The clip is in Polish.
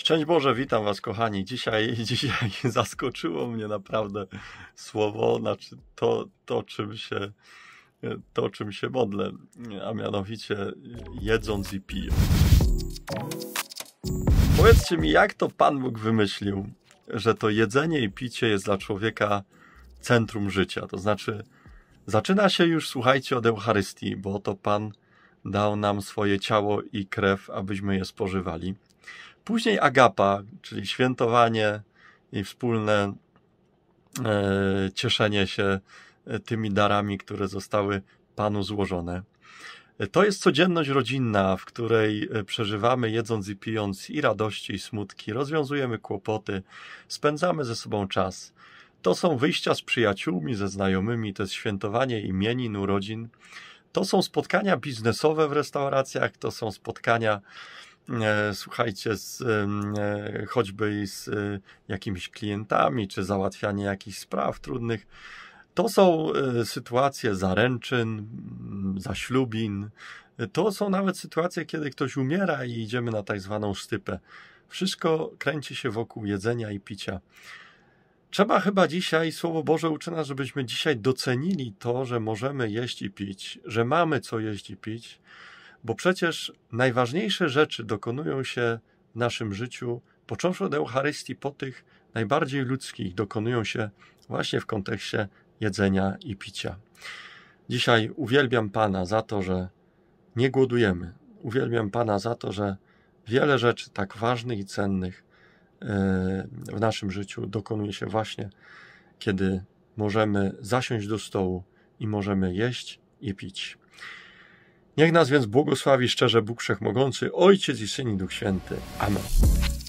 Szczęść Boże, witam Was, kochani. Dzisiaj, dzisiaj zaskoczyło mnie naprawdę słowo, znaczy to, to, czym się, to, czym się modlę, a mianowicie jedząc i pijąc. Powiedzcie mi, jak to Pan Bóg wymyślił, że to jedzenie i picie jest dla człowieka centrum życia? To znaczy, zaczyna się już, słuchajcie, od Eucharystii, bo to Pan dał nam swoje ciało i krew, abyśmy je spożywali. Później agapa, czyli świętowanie i wspólne e, cieszenie się tymi darami, które zostały Panu złożone. To jest codzienność rodzinna, w której e, przeżywamy, jedząc i pijąc, i radości, i smutki, rozwiązujemy kłopoty, spędzamy ze sobą czas. To są wyjścia z przyjaciółmi, ze znajomymi, to jest świętowanie imienin, urodzin. To są spotkania biznesowe w restauracjach, to są spotkania E, słuchajcie, z, e, choćby z e, jakimiś klientami, czy załatwianie jakichś spraw trudnych. To są sytuacje zaręczyn, zaślubin. To są nawet sytuacje, kiedy ktoś umiera i idziemy na tak zwaną sztypę. Wszystko kręci się wokół jedzenia i picia. Trzeba chyba dzisiaj, Słowo Boże uczy nas, żebyśmy dzisiaj docenili to, że możemy jeść i pić, że mamy co jeść i pić, bo przecież najważniejsze rzeczy dokonują się w naszym życiu, począwszy od Eucharystii, po tych najbardziej ludzkich, dokonują się właśnie w kontekście jedzenia i picia. Dzisiaj uwielbiam Pana za to, że nie głodujemy. Uwielbiam Pana za to, że wiele rzeczy tak ważnych i cennych e, w naszym życiu dokonuje się właśnie, kiedy możemy zasiąść do stołu i możemy jeść i pić. Niech nas więc błogosławi szczerze Bóg Wszechmogący, Ojciec i Syn i Duch Święty. Amen.